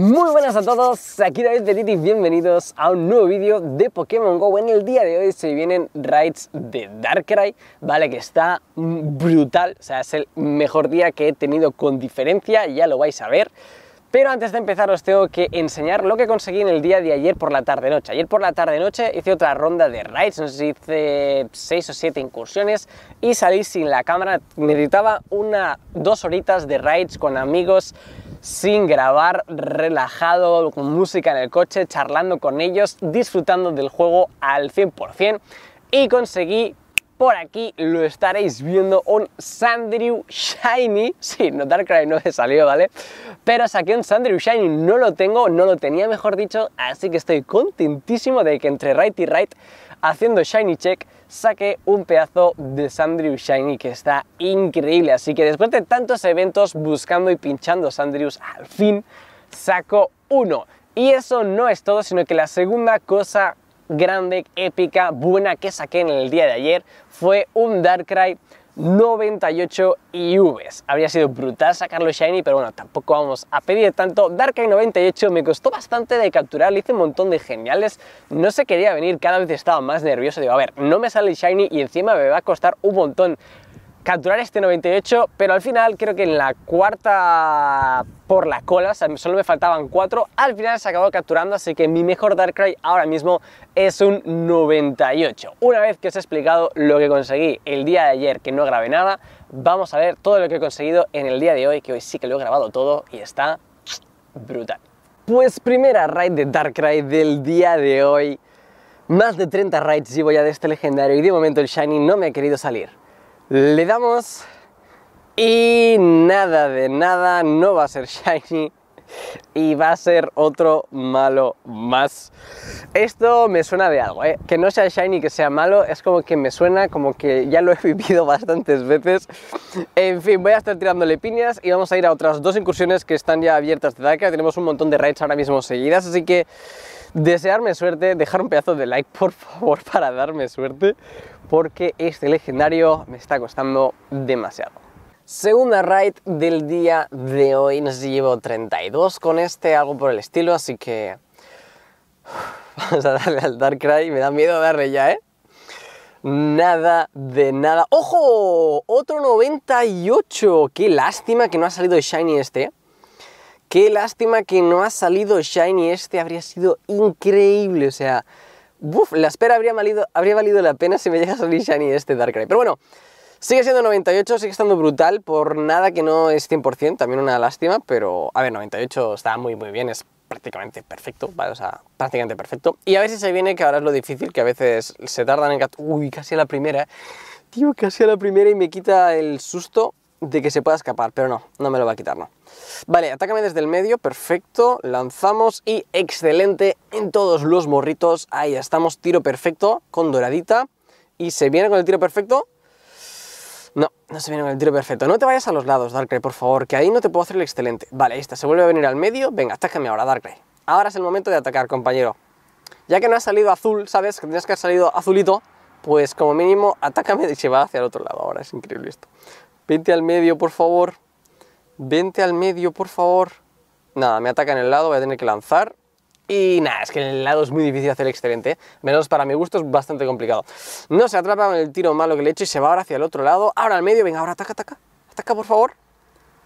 Muy buenas a todos, aquí David y bienvenidos a un nuevo vídeo de Pokémon GO. En el día de hoy se vienen raids de Darkrai, ¿vale? Que está brutal, o sea, es el mejor día que he tenido con diferencia, ya lo vais a ver. Pero antes de empezar os tengo que enseñar lo que conseguí en el día de ayer por la tarde-noche. Ayer por la tarde-noche hice otra ronda de raids, no sé si hice 6 o 7 incursiones y salí sin la cámara. Necesitaba una, dos horitas de raids con amigos sin grabar, relajado, con música en el coche, charlando con ellos, disfrutando del juego al 100% y conseguí por aquí lo estaréis viendo un Sandrew Shiny. Sí, no Darkrai no me salió, ¿vale? Pero saqué un Sandrew Shiny, no lo tengo, no lo tenía mejor dicho, así que estoy contentísimo de que entre Right y Right haciendo Shiny Check, saqué un pedazo de Sandrius Shiny que está increíble. Así que después de tantos eventos buscando y pinchando Sandrius, al fin saco uno. Y eso no es todo, sino que la segunda cosa grande, épica, buena que saqué en el día de ayer fue un Darkrai 98 IVs. Habría sido brutal sacarlo shiny, pero bueno, tampoco vamos a pedir tanto. Darkrai 98 me costó bastante de capturar, le hice un montón de geniales. No se quería venir, cada vez estaba más nervioso. Digo, a ver, no me sale shiny y encima me va a costar un montón capturar este 98, pero al final creo que en la cuarta por la cola, solo me faltaban cuatro, al final se acabó capturando, así que mi mejor Darkrai ahora mismo es un 98. Una vez que os he explicado lo que conseguí el día de ayer, que no grabé nada, vamos a ver todo lo que he conseguido en el día de hoy, que hoy sí que lo he grabado todo y está brutal. Pues primera raid de Darkrai del día de hoy. Más de 30 raids llevo ya de este legendario y de momento el Shiny no me ha querido salir. Le damos y nada de nada, no va a ser shiny y va a ser otro malo más. Esto me suena de algo, ¿eh? que no sea shiny, que sea malo, es como que me suena como que ya lo he vivido bastantes veces. En fin, voy a estar tirándole piñas y vamos a ir a otras dos incursiones que están ya abiertas de DACA. Tenemos un montón de raids ahora mismo seguidas, así que desearme suerte, dejar un pedazo de like por favor para darme suerte, porque este legendario me está costando demasiado. Segunda raid del día de hoy, no sé llevo 32 con este, algo por el estilo, así que... Vamos a darle al Darkrai, me da miedo darle ya, ¿eh? Nada de nada. ¡Ojo! Otro 98. Qué lástima que no ha salido Shiny este. ¿eh? Qué lástima que no ha salido Shiny, este habría sido increíble, o sea... la espera habría valido, habría valido la pena si me llega a salir Shiny este Darkrai. Pero bueno, Sigue siendo 98, sigue estando brutal, por nada que no es 100%, también una lástima, pero a ver, 98 está muy muy bien, es prácticamente perfecto, O sea, prácticamente perfecto. Y a veces si se viene, que ahora es lo difícil, que a veces se tardan en... Uy, casi a la primera, tío, casi a la primera y me quita el susto de que se pueda escapar, pero no, no me lo va a quitar, no. Vale, atácame desde el medio, perfecto, lanzamos y excelente en todos los morritos, ahí estamos, tiro perfecto con doradita y se viene con el tiro perfecto. No, no se viene con el tiro perfecto. No te vayas a los lados, Darkrai, por favor, que ahí no te puedo hacer el excelente. Vale, ahí está, se vuelve a venir al medio, venga, atácame ahora, Darkrai. Ahora es el momento de atacar, compañero. Ya que no ha salido azul, ¿sabes? Que tendrías que haber salido azulito, pues como mínimo atácame y se va hacia el otro lado ahora, es increíble esto. Vente al medio, por favor. Vente al medio, por favor. Nada, me ataca en el lado, voy a tener que lanzar. Y nada, es que en el lado es muy difícil hacer excelente, ¿eh? menos para mi gusto es bastante complicado. No se atrapa con el tiro malo que le he hecho y se va ahora hacia el otro lado. Ahora al medio, venga, ahora ataca, ataca. Ataca, por favor.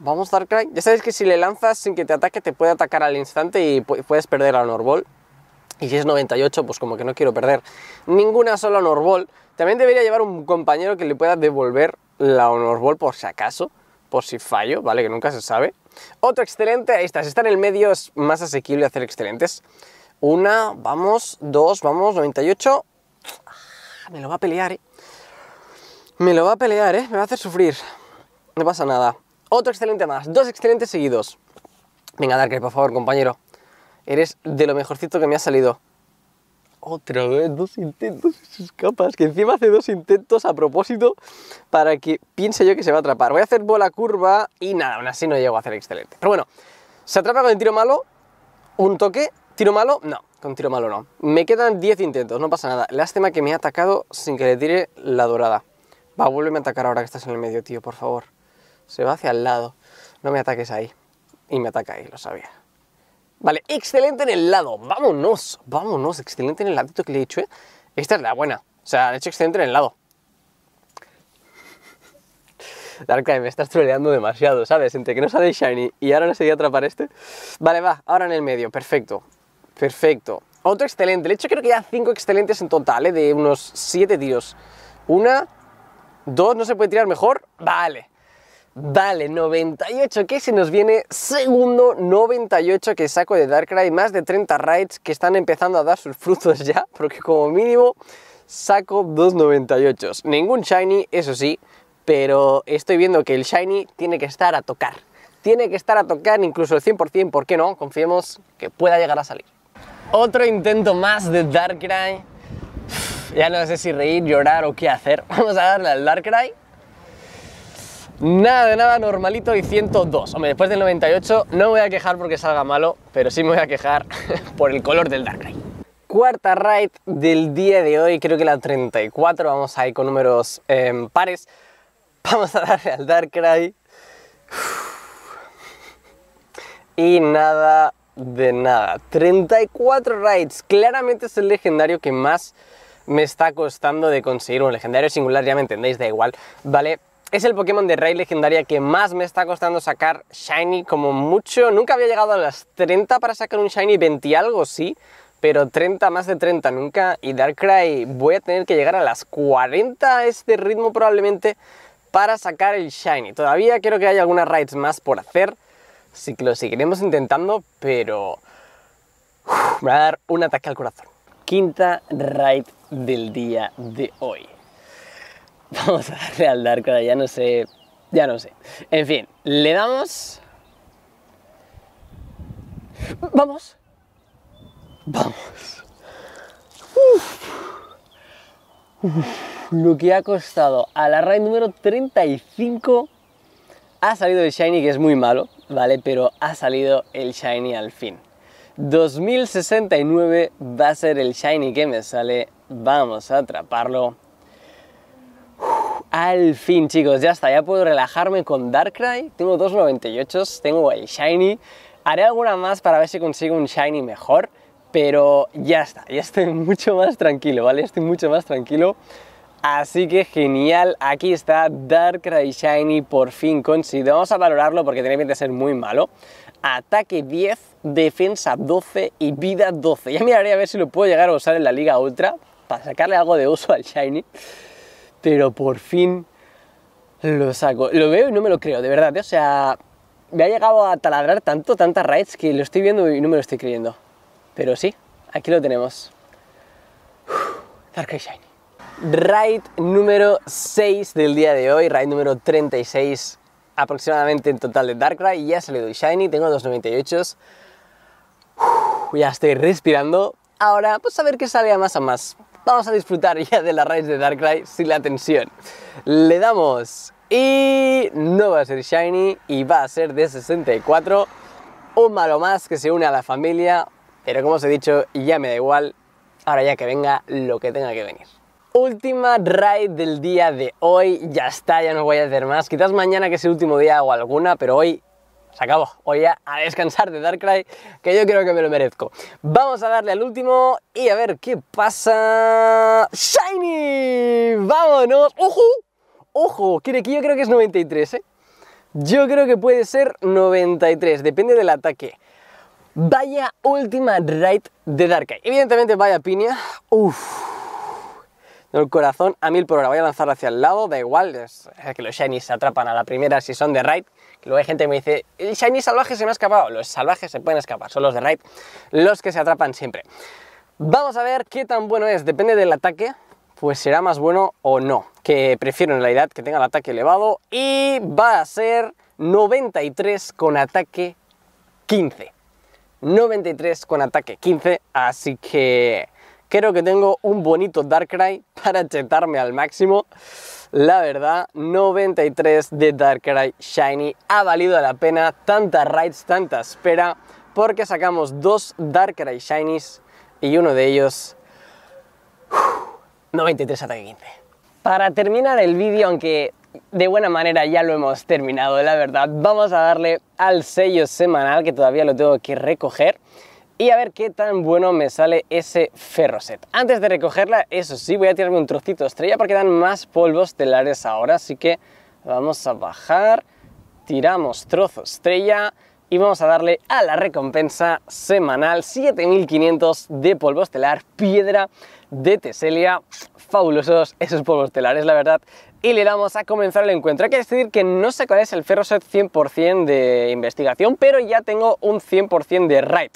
Vamos, Darkrai. Ya sabes que si le lanzas sin que te ataque, te puede atacar al instante y puedes perder a Honor Y si es 98, pues como que no quiero perder ninguna sola Honor También debería llevar un compañero que le pueda devolver la Honor Ball por si acaso, por si fallo, ¿vale? Que nunca se sabe. Otro excelente, ahí está, si está en el medio es más asequible hacer excelentes. Una, vamos, dos, vamos, 98. Ah, me lo va a pelear, ¿eh? Me lo va a pelear, ¿eh? Me va a hacer sufrir. No pasa nada. Otro excelente más, dos excelentes seguidos. Venga, Darker, por favor, compañero. Eres de lo mejorcito que me ha salido. Otra vez, dos intentos y sus capas. Que encima hace dos intentos a propósito para que piense yo que se va a atrapar. Voy a hacer bola curva y nada, aún así no llego a hacer excelente. Pero bueno, se atrapa con el tiro malo, un toque, tiro malo, no, con tiro malo no. Me quedan 10 intentos, no pasa nada. Lástima que me ha atacado sin que le tire la dorada. Va, vuelve a atacar ahora que estás en el medio, tío, por favor. Se va hacia el lado. No me ataques ahí. Y me ataca ahí, lo sabía. Vale, excelente en el lado. Vámonos, vámonos. Excelente en el ladito que le he hecho, ¿eh? Esta es la buena. O sea, le he hecho excelente en el lado. Darkrai, me estás troleando demasiado, ¿sabes? Entre que no sale Shiny y ahora no se atrapar este. Vale, va, ahora en el medio, perfecto. Perfecto. Otro excelente. De hecho, creo que ya cinco excelentes en total, ¿eh? De unos siete tíos. Una, dos, no se puede tirar mejor. Vale. Vale, 98, que se nos viene segundo 98 que saco de Darkrai, más de 30 raids que están empezando a dar sus frutos ya, porque como mínimo saco dos 98. Ningún shiny, eso sí, pero estoy viendo que el shiny tiene que estar a tocar. Tiene que estar a tocar incluso el 100%, ¿por qué no? Confiemos que pueda llegar a salir. Otro intento más de Darkrai. Ya no sé si reír, llorar o qué hacer. Vamos a darle al Darkrai nada de nada, normalito y 102. Hombre, después del 98 no me voy a quejar porque salga malo, pero sí me voy a quejar por el color del Dark Cuarta ride del día de hoy, creo que la 34, vamos a ir con números em, pares. Vamos a darle al Dark Y nada de nada. 34 rides, Claramente es el legendario que más me está costando de conseguir. Un legendario singular, ya me entendéis, da igual. Vale, es el Pokémon de Ray legendaria que más me está costando sacar Shiny como mucho. Nunca había llegado a las 30 para sacar un Shiny, 20 y algo, sí. Pero 30, más de 30 nunca. Y Darkrai voy a tener que llegar a las 40 a este ritmo probablemente para sacar el Shiny. Todavía quiero que haya algunas raids más por hacer. Así que lo seguiremos intentando, pero... me va a dar un ataque al corazón. Quinta raid del día de hoy. Vamos a darle al ya no sé. Ya no sé. En fin, le damos. ¡Vamos! ¡Vamos! Uf. Lo que ha costado a la raid número 35 ha salido el Shiny, que es muy malo, ¿vale? Pero ha salido el Shiny al fin. 2069 va a ser el Shiny que me sale. Vamos a atraparlo. Al fin, chicos, ya está, ya puedo relajarme con Darkrai. Tengo 2.98, tengo el Shiny. Haré alguna más para ver si consigo un Shiny mejor, pero ya está, ya estoy mucho más tranquilo, ¿vale? Estoy mucho más tranquilo. Así que genial, aquí está Darkrai Shiny por fin conseguido. Vamos a valorarlo porque tiene que ser muy malo. Ataque 10, defensa 12 y vida 12. Ya miraré a ver si lo puedo llegar a usar en la Liga Ultra para sacarle algo de uso al Shiny pero por fin lo saco. Lo veo y no me lo creo, de verdad. ¿eh? O sea, me ha llegado a taladrar tanto, tantas raids, que lo estoy viendo y no me lo estoy creyendo. Pero sí, aquí lo tenemos. Dark Shiny. Raid número 6 del día de hoy, raid número 36 aproximadamente en total de Darkrai. Ya salido Shiny, tengo 298. ya estoy respirando. Ahora, pues a ver qué sale a más a más vamos a disfrutar ya de la raíz de Darkrai sin la tensión. Le damos y no va a ser Shiny y va a ser de 64. Un malo más que se une a la familia, pero como os he dicho, ya me da igual. Ahora ya que venga lo que tenga que venir. Última raid del día de hoy, ya está, ya no voy a hacer más. Quizás mañana que es el último día o alguna, pero hoy se acabó. voy a descansar de Darkrai, que yo creo que me lo merezco. Vamos a darle al último y a ver qué pasa. ¡Shiny! ¡Vámonos! ¡Ojo! ¡Ojo! que yo creo que es 93, ¿eh? Yo creo que puede ser 93, depende del ataque. Vaya última raid de Darkrai. Evidentemente, vaya piña. Uf. El corazón a mil por hora. Voy a lanzar hacia el lado, da igual, es, que los shinies se atrapan a la primera si son de raid. Que luego hay gente que me dice, el shiny salvaje se me ha escapado. Los salvajes se pueden escapar, son los de raid los que se atrapan siempre. Vamos a ver qué tan bueno es, depende del ataque, pues será más bueno o no. Que prefiero en la edad que tenga el ataque elevado y va a ser 93 con ataque 15. 93 con ataque 15, así que Creo que tengo un bonito Darkrai para chetarme al máximo. La verdad, 93 de Darkrai Shiny. Ha valido la pena tantas raids, tanta espera, porque sacamos dos Darkrai Shinies y uno de ellos... 93 ataque 15. Para terminar el vídeo, aunque de buena manera ya lo hemos terminado, la verdad, vamos a darle al sello semanal que todavía lo tengo que recoger y a ver qué tan bueno me sale ese ferroset. Antes de recogerla, eso sí, voy a tirarme un trocito estrella porque dan más polvos telares ahora, así que vamos a bajar, tiramos trozo estrella y vamos a darle a la recompensa semanal 7500 de polvo estelar, piedra de Teselia. Fabulosos esos polvos telares, la verdad. Y le damos a comenzar el encuentro. Hay que decidir que no sé cuál es el ferroset 100% de investigación, pero ya tengo un 100% de raid.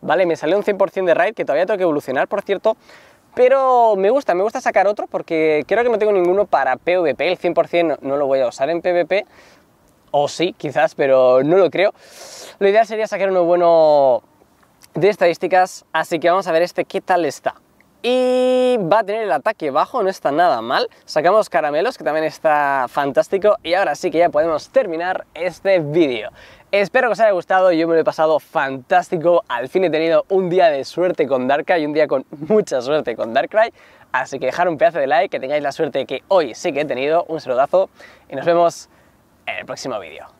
¿vale? Me salió un 100% de raid, que todavía tengo que evolucionar, por cierto, pero me gusta, me gusta sacar otro porque creo que no tengo ninguno para PvP, el 100% no lo voy a usar en PvP, o sí, quizás, pero no lo creo. Lo ideal sería sacar uno bueno de estadísticas, así que vamos a ver este qué tal está. Y va a tener el ataque bajo, no está nada mal. Sacamos caramelos, que también está fantástico. Y ahora sí que ya podemos terminar este vídeo. Espero que os haya gustado, yo me lo he pasado fantástico, al fin he tenido un día de suerte con Darkrai, un día con mucha suerte con Darkrai, así que dejad un pedazo de like, que tengáis la suerte que hoy sí que he tenido, un saludazo y nos vemos en el próximo vídeo.